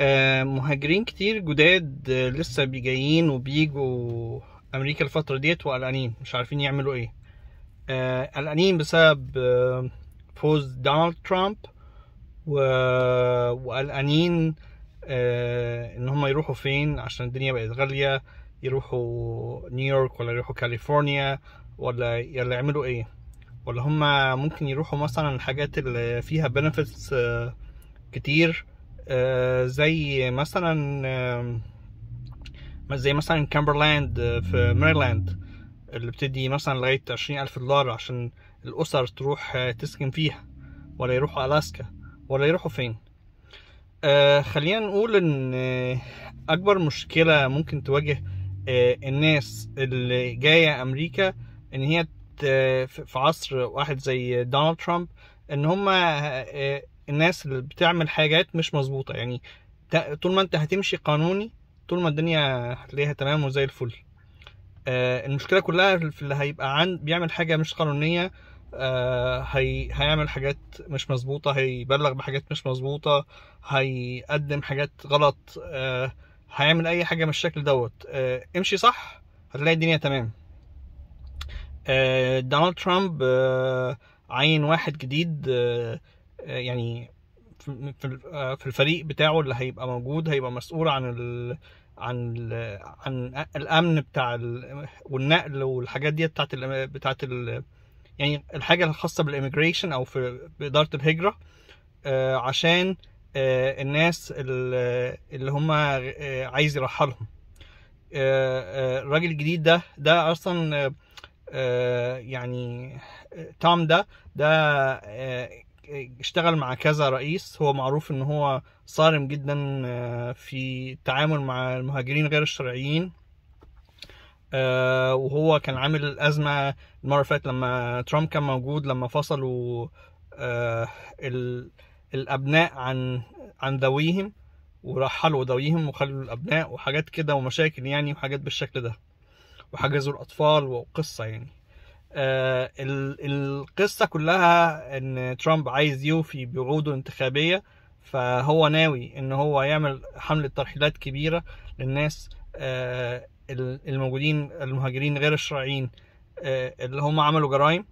آه، مهاجرين كتير جداد آه، لسه بيجايين وبيجوا امريكا الفتره ديت وقلقانين مش عارفين يعملوا ايه آه، قلقانين بسبب فوز دونالد ترامب وقلقانين ان هم يروحوا فين عشان الدنيا بقت غاليه يروحوا نيويورك ولا يروحوا كاليفورنيا ولا يلا يعملوا ايه ولا هم ممكن يروحوا مثلا الحاجات اللي فيها بنفيتس كتير آه، زي مثلا زي مثلا كامبرلاند آه، في ميريلاند اللي بتدي مثلا لغاية عشرين ألف دولار عشان الأسر تروح آه، تسكن فيها ولا يروحوا ألاسكا ولا يروحوا فين خلينا نقول إن أكبر مشكلة ممكن تواجه الناس اللي جاية أمريكا إن هي في عصر واحد زي دونالد ترامب إن هما الناس اللي بتعمل حاجات مش مظبوطه يعني طول ما انت هتمشي قانوني طول ما الدنيا هتلاقيها تمام وزي الفل آه المشكله كلها في اللي هيبقى عن بيعمل حاجه مش قانونيه آه هي هيعمل حاجات مش مظبوطه هيبلغ بحاجات مش مظبوطه هيقدم حاجات غلط آه هيعمل اي حاجه من الشكل دوت آه امشي صح هتلاقي الدنيا تمام آه دونالد ترامب آه عين واحد جديد آه يعني آه، في الفريق بتاعه اللي هيبقى موجود هيبقى مسؤول عن ال... عن ال... عن الامن بتاع والنقل والحاجات دي بتاعت ال... بتاعت ال... يعني الحاجه الخاصه بالاميجريشن او في باداره الهجره آه، عشان آه، الناس اللي هم عايز يرحلهم الراجل الجديد ده ده اصلا يعني توم ده ده اشتغل مع كذا رئيس هو معروف ان هو صارم جدا آه، في التعامل مع المهاجرين غير الشرعيين آه، وهو كان عامل أزمة المرة اللي فاتت لما ترامب كان موجود لما فصلوا آه، الأبناء عن عن ذويهم ورحلوا ذويهم وخلوا الأبناء وحاجات كده ومشاكل يعني وحاجات بالشكل ده وحجزوا الأطفال وقصة يعني آه، القصة كلها ان ترامب عايز يوفي بوعوده الانتخابية فهو ناوي ان هو يعمل حملة ترحيلات كبيرة للناس آه، الموجودين المهاجرين غير الشرعيين آه، اللي هم عملوا جرائم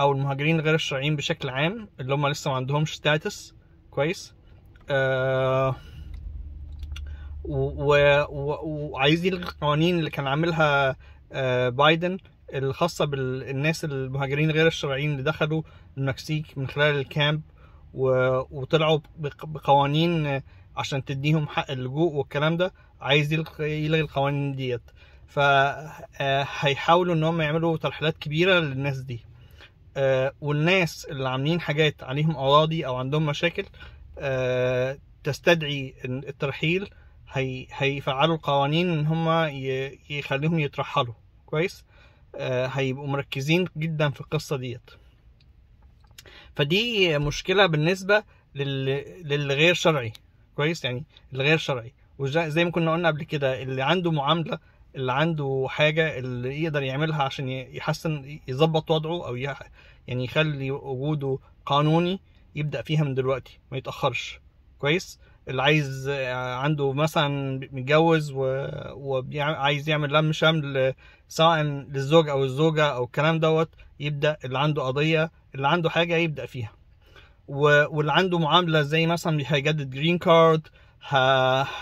او المهاجرين غير الشرعيين بشكل عام اللي هم لسه ما عندهمش ستاتس كويس آه وعايز يلغي القوانين اللي كان عاملها آه بايدن الخاصه بالناس المهاجرين غير الشرعيين اللي دخلوا المكسيك من خلال الكامب وطلعوا بقوانين عشان تديهم حق اللجوء والكلام ده عايز يلغي القوانين ديت فهيحاولوا آه، ان هم يعملوا ترحيلات كبيره للناس دي آه، والناس اللي عاملين حاجات عليهم اراضي او عندهم مشاكل آه، تستدعي الترحيل هيفعلوا القوانين ان هم يخليهم يترحلوا كويس آه، هيبقوا مركزين جدا في القصه ديت فدي مشكله بالنسبه للغير شرعي كويس يعني الغير شرعي وزي ما كنا قلنا قبل كده اللي عنده معامله اللي عنده حاجه اللي يقدر يعملها عشان يحسن يظبط وضعه او يعني يخلي وجوده قانوني يبدا فيها من دلوقتي ما يتاخرش كويس اللي عايز آه، عنده مثلا متجوز وعايز يعمل لم شمل سواء للزوج او الزوجه او الكلام دوت يبدا اللي عنده قضيه اللي عنده حاجه يبدا فيها واللي عنده معامله زي مثلا هيجدد جرين كارد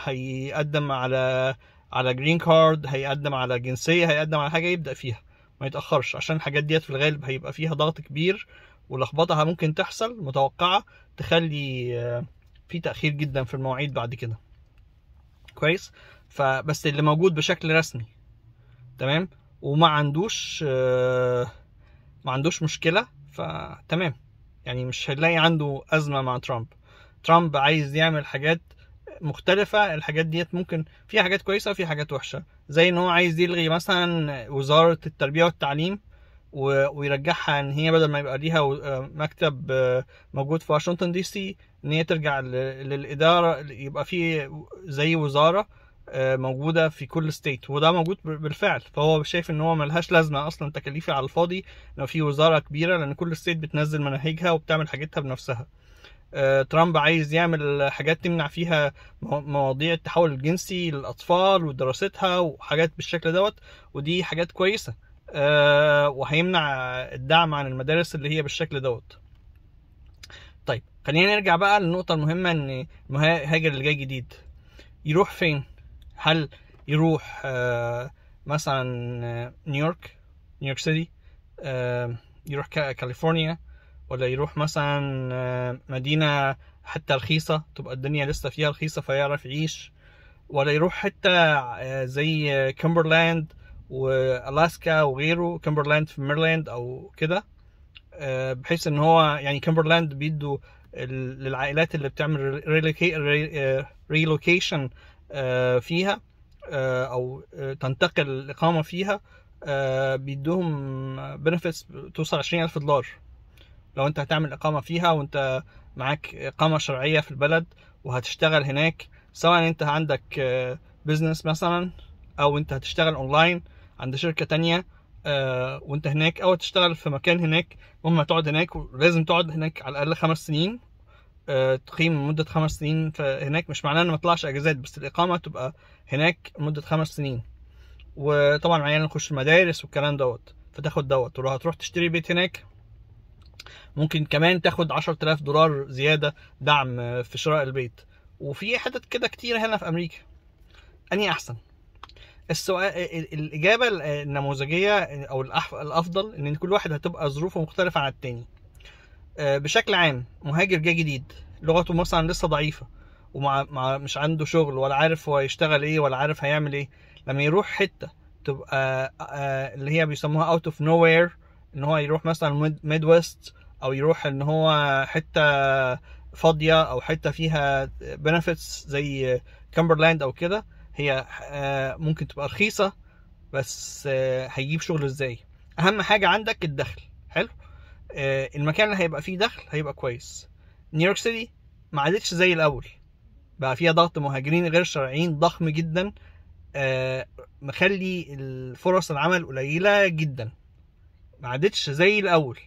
هيقدم على على جرين كارد هيقدم على جنسيه هيقدم على حاجه يبدا فيها ما يتاخرش عشان الحاجات ديت في الغالب هيبقى فيها ضغط كبير ولخبطه ممكن تحصل متوقعه تخلي آه، في تاخير جدا في المواعيد بعد كده كويس فبس اللي موجود بشكل رسمي تمام وما عندوش آه، ما عندوش مشكله فتمام يعني مش هنلاقي عنده ازمه مع ترامب ترامب عايز يعمل حاجات مختلفة الحاجات ديت ممكن فيها حاجات كويسة وفي حاجات وحشة زي ان هو عايز يلغي مثلا وزارة التربية والتعليم ويرجعها ان هي بدل ما يبقى ليها آه، مكتب آه، موجود في واشنطن دي سي ان هي ترجع للاداره يبقى في زي وزاره آه، موجوده في كل ستيت وده موجود بالفعل فهو شايف ان هو ملهاش لازمه اصلا تكاليفي على الفاضي لو في وزاره كبيره لان كل ستيت بتنزل مناهجها وبتعمل حاجتها بنفسها آه، ترامب عايز يعمل حاجات تمنع فيها مواضيع التحول الجنسي للاطفال ودراستها وحاجات بالشكل دوت ودي حاجات كويسه آه، وهيمنع الدعم عن المدارس اللي هي بالشكل دوت طيب خلينا نرجع بقى للنقطه المهمه ان المهاجر اللي جاي جديد يروح فين هل يروح آه، مثلا آه، نيويورك نيويورك سيتي آه، يروح كاليفورنيا ولا يروح مثلا مدينة حتى رخيصة تبقى الدنيا لسه فيها رخيصة فيعرف يعيش ولا يروح حتى زي كمبرلاند والاسكا وغيره كمبرلاند في ميرلاند او كده بحيث ان هو يعني كمبرلاند بيدوا للعائلات اللي بتعمل ريلوكيشن آه، فيها آه، او آه، تنتقل الاقامه فيها بيدوهم بنفيتس توصل 20000 دولار لو انت هتعمل اقامه فيها وانت معاك اقامه شرعيه في البلد وهتشتغل هناك سواء انت عندك بزنس مثلا او انت هتشتغل اونلاين عند شركه تانية وانت هناك او تشتغل في مكان هناك المهم هتقعد هناك ولازم تقعد هناك على الاقل خمس سنين تقيم مدة خمس سنين فهناك مش معناه ان ما طلعش اجازات بس الاقامة تبقى هناك مدة خمس سنين وطبعا عيال نخش المدارس والكلام دوت فتاخد دوت ولو هتروح تشتري بيت هناك ممكن كمان تاخد الاف دولار زيادة دعم في شراء البيت وفي حتت كده كتير هنا في امريكا اني احسن السؤال الاجابه النموذجيه او الافضل ان كل واحد هتبقى ظروفه مختلفه عن التاني آه، بشكل عام مهاجر جاي جديد لغته مثلا لسه ضعيفه ومع مش عنده شغل ولا عارف هو هيشتغل ايه ولا عارف هيعمل ايه لما يروح حته تبقى آه، اللي هي بيسموها اوت اوف نو وير ان هو يروح مثلا ميد ويست او يروح ان هو حته فاضيه او حته فيها بنفيتس زي كامبرلاند او كده هي آه، ممكن تبقى رخيصه بس هيجيب شغل ازاي اهم حاجه عندك الدخل حلو آه، المكان اللي هيبقى فيه دخل هيبقى كويس نيويورك سيتي ما عادتش زي الاول بقى فيها ضغط مهاجرين غير شرعيين ضخم جدا آه، مخلي الفرص العمل قليله جدا ما عادتش زي الاول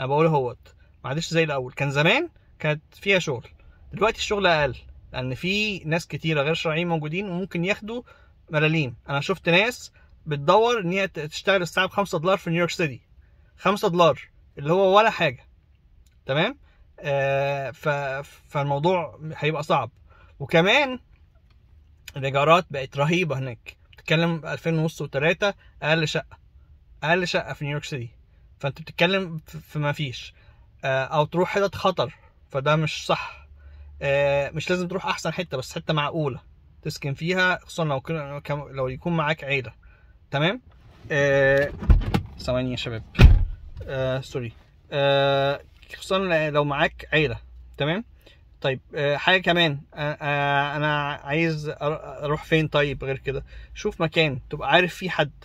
انا بقول اهوت ما عادتش زي الاول كان زمان كانت فيها شغل دلوقتي الشغل اقل لان في ناس كتيره غير شرعيين موجودين وممكن ياخدوا ملاليم انا شفت ناس بتدور ان هي تشتغل الساعه ب 5 دولار في نيويورك سيتي 5 دولار اللي هو ولا حاجه تمام آه فالموضوع هيبقى صعب وكمان الايجارات بقت رهيبه هناك بتتكلم 2000 ونص وتلاتة اقل شقه اقل شقه في نيويورك سيتي فانت بتتكلم في ما فيش آه او تروح حتت خطر فده مش صح آه مش لازم تروح احسن حته بس حته معقوله تسكن فيها خصوصا لو كن... لو يكون معاك عيله تمام آه، ثواني آه... يا شباب آه سوري آه خصوصا لو معاك عيله تمام طيب آه حاجه كمان آه, آه، انا عايز اروح فين طيب غير كده شوف مكان تبقى عارف فيه حد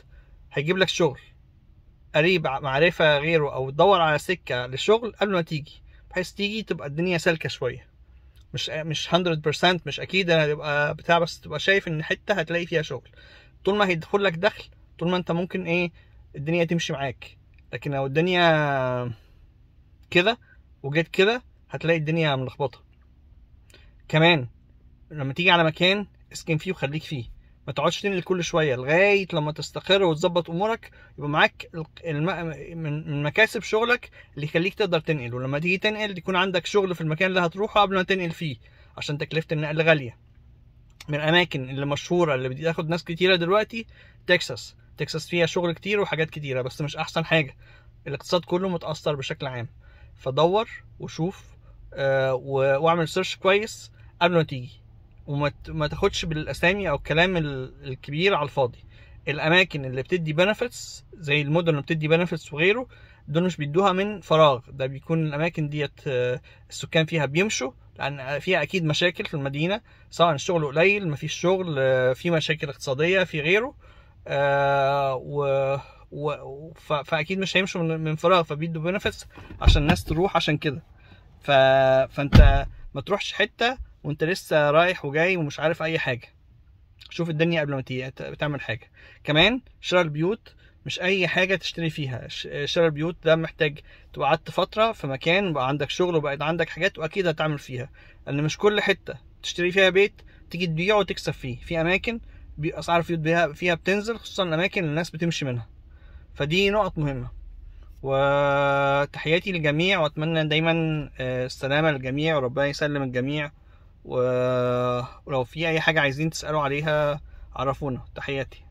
هيجيب لك شغل قريب معرفه غيره او تدور على سكه للشغل قبل ما تيجي بحيث تيجي تبقى الدنيا سالكه شويه مش مش 100% مش اكيد انا هتبقى بتاع بس تبقى شايف ان حته هتلاقي فيها شغل طول ما هيدخل لك دخل طول ما انت ممكن ايه الدنيا تمشي معاك لكن لو الدنيا كده وجيت كده هتلاقي الدنيا ملخبطه كمان لما تيجي على مكان اسكن فيه وخليك فيه ما تقعدش تنقل كل شويه لغايه لما تستقر وتظبط امورك يبقى معاك الم... من مكاسب شغلك اللي يخليك تقدر تنقل ولما تيجي تنقل يكون عندك شغل في المكان اللي هتروحه قبل ما تنقل فيه عشان تكلفه النقل غاليه من الاماكن اللي مشهوره اللي بتاخد ناس كتيره دلوقتي تكساس تكساس فيها شغل كتير وحاجات كتيره بس مش احسن حاجه الاقتصاد كله متاثر بشكل عام فدور وشوف آه، واعمل سيرش كويس قبل ما تيجي وما تاخدش بالاسامي او الكلام الكبير على الفاضي الاماكن اللي بتدي بنفيتس زي المدن اللي بتدي بنفيتس وغيره دول مش بيدوها من فراغ ده بيكون الاماكن ديت آه، السكان فيها بيمشوا لان فيها اكيد مشاكل في المدينه سواء الشغل قليل مفيش شغل آه، في مشاكل اقتصاديه في غيره آه، و و... ف... فاكيد مش هيمشوا من, من فراغ فبيدوا بنفس عشان الناس تروح عشان كده ف... فانت ما تروحش حته وانت لسه رايح وجاي ومش عارف اي حاجه شوف الدنيا قبل ما تعمل حاجه كمان شراء البيوت مش اي حاجه تشتري فيها شراء البيوت ده محتاج تبقى قعدت فتره في مكان وبقى عندك شغل وبقى عندك حاجات واكيد هتعمل فيها لان مش كل حته تشتري فيها بيت تيجي تبيعه وتكسب فيه في اماكن اسعار الفيوت فيها بتنزل خصوصا الاماكن اللي الناس بتمشي منها فدي نقط مهمه وتحياتي للجميع واتمنى دايما آه، السلامه للجميع وربنا يسلم الجميع ولو في اي حاجه عايزين تسالوا عليها عرفونا تحياتي